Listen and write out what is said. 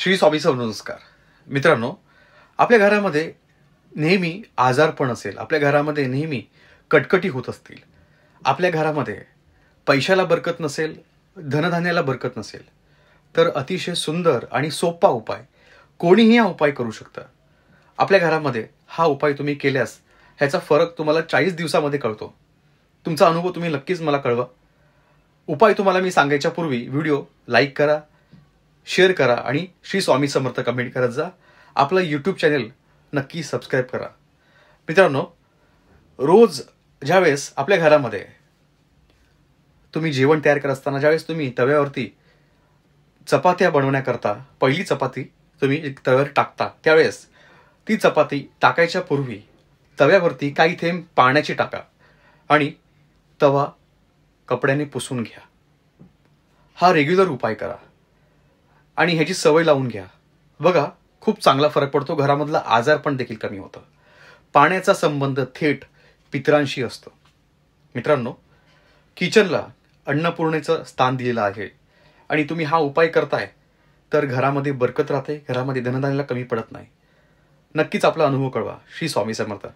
श्री स्वामीसभ नमस्कार मित्रांनो आपल्या घरामध्ये नेहमी आजारपण असेल आपल्या घरामध्ये नेहमी कटकटी होत असतील आपल्या घरामध्ये पैशाला बरकत नसेल धनधान्याला बरकत नसेल तर अतिशय सुंदर आणि सोपा उपाय कोणीही हा उपाय करू शकतं आपल्या घरामध्ये हा उपाय तुम्ही केल्यास ह्याचा फरक तुम्हाला चाळीस दिवसामध्ये कळतो तुमचा अनुभव तुम्ही नक्कीच मला कळवा उपाय तुम्हाला मी सांगायच्या पूर्वी व्हिडिओ लाईक करा शेअर करा आणि श्री स्वामी समर्थ कमेंट करत जा आपलं यूट्यूब चॅनेल नक्की सबस्क्राईब करा मित्रांनो रोज ज्यावेळेस आपल्या घरामध्ये तुम्ही जेवण तयार करत असताना ज्यावेळेस तुम्ही तव्यावरती चपात्या बनवण्याकरता पहिली चपाती तुम्ही तव्यावर टाकता त्यावेळेस ती चपाती टाकायच्या पूर्वी तव्यावरती काही थेंब पाण्याची टाका आणि तवा कपड्याने पुसून घ्या हा रेग्युलर उपाय करा आणि ह्याची सवय लावून घ्या बघा खूप चांगला फरक पडतो घरामधला आजार पण देखील कमी होतं पाण्याचा संबंध थेट पित्रांशी असतो मित्रांनो किचनला अन्नपूर्णेचं स्थान दिलेलं आहे आणि तुम्ही हा उपाय करताय तर घरामध्ये बरकत राहते घरामध्ये धनधान्याला कमी पडत नाही नक्कीच आपला अनुभव कळवा श्री स्वामी समर्थ